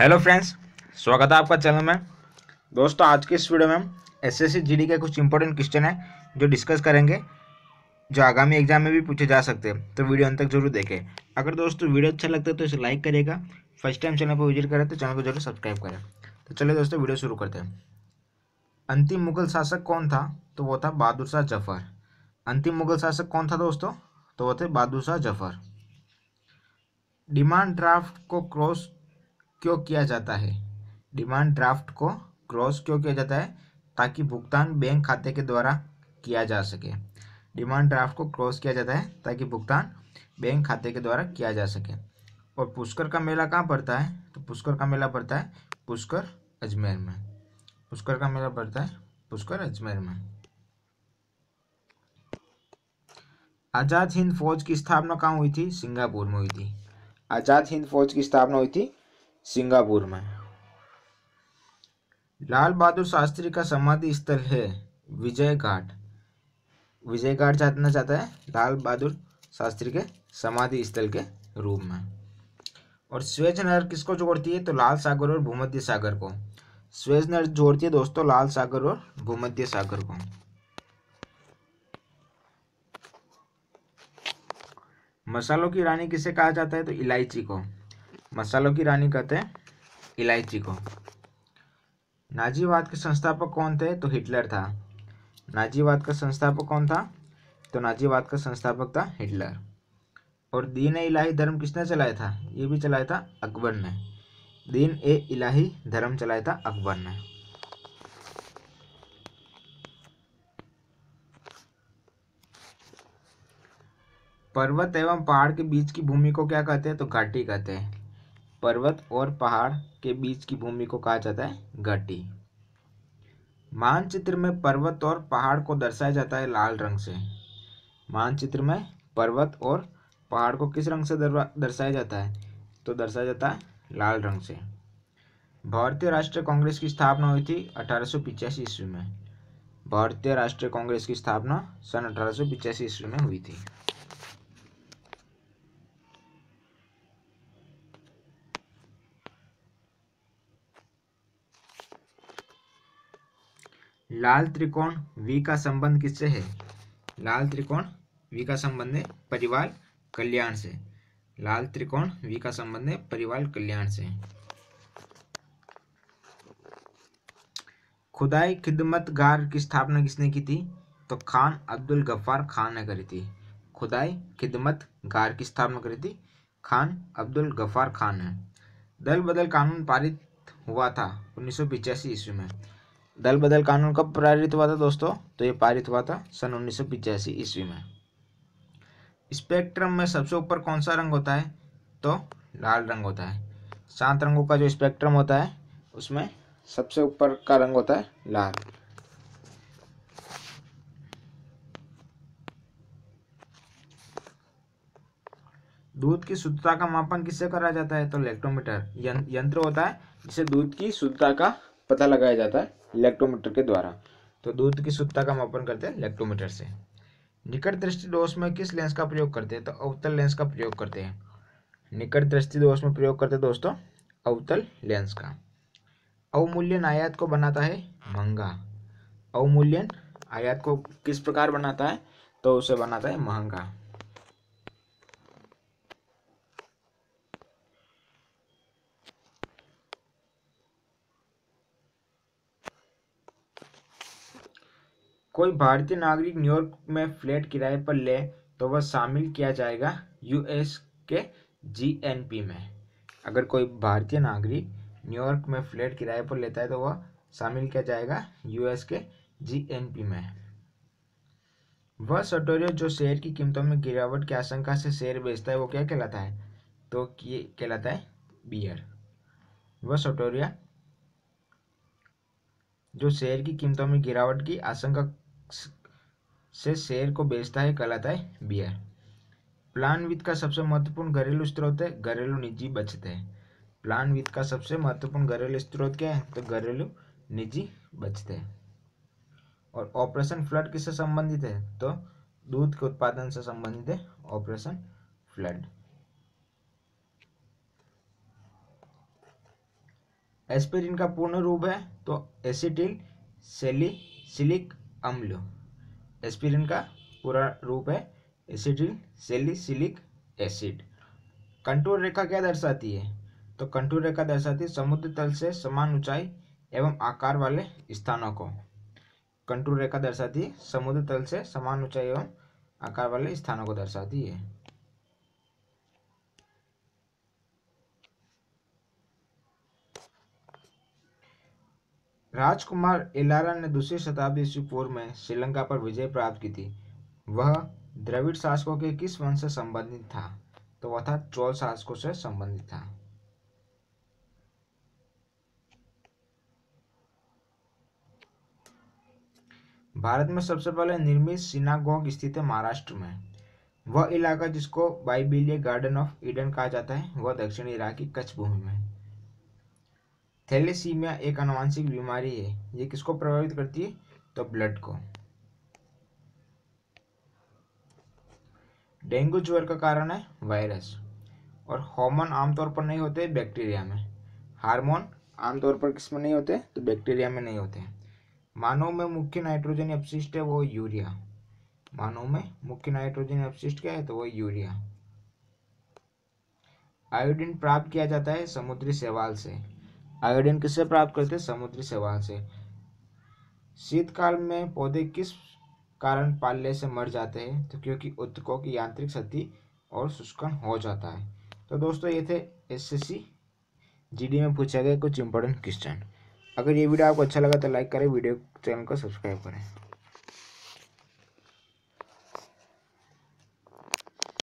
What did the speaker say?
hello friends स्वागत है आपका चैनल में दोस्तों आज के इस वीडियो में हम एस एस के कुछ इंपॉर्टेंट क्वेश्चन है जो डिस्कस करेंगे जो आगामी एग्जाम में भी पूछे जा सकते हैं तो वीडियो अंत तक जरूर देखें अगर दोस्तों वीडियो अच्छा लगता है तो इसे लाइक करेगा फर्स्ट टाइम चैनल पर विजिट करें तो चैनल को जरूर सब्सक्राइब करें तो चलिए दोस्तों वीडियो शुरू करते हैं अंतिम मुगल शासक कौन था तो वो था बहादुर शाह जफर अंतिम मुगल शासक कौन था दोस्तों तो वो थे बहादुर शाह जफर डिमांड ड्राफ्ट को क्रॉस क्यों किया जाता है डिमांड ड्राफ्ट को क्रॉस क्यों किया जाता है ताकि भुगतान बैंक खाते के द्वारा किया जा सके डिमांड ड्राफ्ट को क्रॉस किया जाता है ताकि भुगतान बैंक खाते के द्वारा किया जा सके और पुष्कर का मेला कहाँ पड़ता है तो पुष्कर का मेला पड़ता है पुष्कर अजमेर में पुष्कर का मेला पड़ता है पुष्कर अजमेर में आज़ाद हिंद फौज की स्थापना कहाँ हुई थी सिंगापुर में हुई थी आज़ाद हिंद फौज की स्थापना हुई थी सिंगापुर में लाल बहादुर शास्त्री का समाधि स्थल है विजय घाट विजय घाट जाना चाहता है लाल बहादुर शास्त्री के समाधि स्थल के रूप में और स्वेज नहर किसको जोड़ती है तो लाल सागर और भूमध्य सागर को स्वेज नहर जोड़ती है दोस्तों लाल सागर और भूमध्य सागर को मसालों की रानी किसे कहा जाता है तो इलायची को मसालों की रानी कहते हैं इलायची को नाजीवाद के संस्थापक कौन थे तो हिटलर था नाजीवाद का संस्थापक कौन था तो नाजीवाद का संस्थापक था हिटलर और दीन ए इलाही धर्म किसने चलाया था ये भी चलाया था अकबर ने दीन ए इलाही धर्म चलाया था अकबर ने पर्वत एवं पहाड़ के बीच की भूमि को क्या कहते हैं तो घाटी कहते हैं पर्वत और पहाड़ के बीच की भूमि को कहा जाता है घाटी मानचित्र में पर्वत और पहाड़ को दर्शाया जाता है लाल रंग से मानचित्र में पर्वत और पहाड़ को किस रंग से दर्शाया जाता है तो दर्शाया जाता है लाल रंग से भारतीय राष्ट्रीय कांग्रेस की स्थापना हुई थी अठारह ईस्वी में भारतीय राष्ट्रीय कांग्रेस की स्थापना सन अठारह ईस्वी में हुई थी लाल त्रिकोण वी का संबंध किससे है लाल त्रिकोण वी का संबंध है परिवार कल्याण से लाल त्रिकोण वी का संबंध है परिवार कल्याण से खुदाई खिदमतगार की स्थापना किसने की थी तो खान अब्दुल गफ्फार खान ने करी थी खुदाई खिदमत गार की स्थापना करी थी खान अब्दुल गफ्फार खान ने दल बदल कानून पारित हुआ था उन्नीस ईस्वी में दल बदल कानून कब पारित हुआ था दोस्तों तो ये पारित हुआ था सन उन्नीस सौ पिचासी ईस्वी में स्पेक्ट्रम में सबसे ऊपर कौन सा रंग होता है तो लाल रंग होता है सात रंगों का जो स्पेक्ट्रम होता है उसमें सबसे ऊपर का रंग होता है लाल दूध की शुद्धता का मापन किससे करा जाता है तो इलेक्ट्रोमीटर यं, यंत्र होता है जिसे दूध की शुद्धता का पता लगाया जाता है इलेक्ट्रोमीटर के द्वारा तो दूध की शुद्धता का मापन करते हैं इलेक्ट्रोमीटर से निकट दृष्टि दोष में किस लेंस का प्रयोग करते हैं तो अवतल लेंस का प्रयोग करते हैं निकट दृष्टि दोष में प्रयोग करते हैं दोस्तों अवतल लेंस का अवमूल्यन आयात को बनाता है महंगा अवमूल्यन आयात को किस प्रकार बनाता है तो उसे बनाता है महंगा कोई भारतीय नागरिक न्यूयॉर्क में फ्लैट किराए पर ले तो वह शामिल किया जाएगा यूएस के जीएनपी में अगर कोई भारतीय नागरिक न्यूयॉर्क में फ्लैट किराए पर लेता है तो वह शामिल किया जाएगा यूएस के जीएनपी में वह सटोरियो जो शेयर की कीमतों में गिरावट की आशंका से शेयर बेचता है वो क्या कहलाता है तो कहलाता है बियर वह सटोरिया जो शेयर की कीमतों में गिरावट की आशंका से शेयर को बेचता है कहलाता है बियर प्लान वित्त का सबसे महत्वपूर्ण घरेलू स्रोत है घरेलू निजी बचत है प्लान वित्त का सबसे महत्वपूर्ण घरेलू स्रोत क्या है तो घरेलू निजी बचत है और ऑपरेशन फ्लड किससे संबंधित है तो दूध के उत्पादन से संबंधित है ऑपरेशन फ्लड एस्पिरिन का पूर्ण रूप है तो एसिटिल सेलिसिलिक अम्ल एस्पिरिन का पूरा रूप है एसिडिन सेलिसिलिक एसिड कंटूर रेखा क्या दर्शाती है तो कंटूर रेखा दर्शाती है समुद्र तल से समान ऊंचाई एवं आकार वाले स्थानों को कंटूर रेखा दर्शाती है समुद्र तल से समान ऊंचाई एवं आकार वाले स्थानों को दर्शाती है राजकुमार एलारा ने दूसरी शताब्दी ईस्वी पूर्व में श्रीलंका पर विजय प्राप्त की थी वह द्रविड़ शासकों के किस वंश से संबंधित था तो वह था चोल शासकों से संबंधित था भारत में सबसे पहले निर्मित सिनागोग स्थित है महाराष्ट्र में वह इलाका जिसको बाइबिलिय गार्डन ऑफ ईडन कहा जाता है वह दक्षिण इराक की कच्छ भूमि में थैलेसीमिया एक अनुवांशिक बीमारी है ये किसको प्रभावित करती है तो ब्लड को डेंगू ज्वर का कारण है वायरस और हॉर्मोन आमतौर पर नहीं होते बैक्टीरिया में हार्मोन आमतौर पर किस में नहीं होते तो बैक्टीरिया में नहीं होते मानव में मुख्य नाइट्रोजन अपशिष्ट है वो यूरिया मानव में मुख्य नाइट्रोजन अपशिष्ट क्या है तो वो यूरिया आयोडीन प्राप्त किया जाता है समुद्री शैवाल से आयोडीन किससे प्राप्त करते हैं समुद्री शैवाल से शीतकाल में पौधे किस कारण पालने से मर जाते हैं तो क्योंकि उत्तकों की यांत्रिक क्षति और शुष्कन हो जाता है तो दोस्तों ये थे एसएससी जीडी में पूछा गया कुछ इंपॉर्टेंट क्वेश्चन अगर ये वीडियो आपको अच्छा लगा तो लाइक करें वीडियो चैनल को सब्सक्राइब करें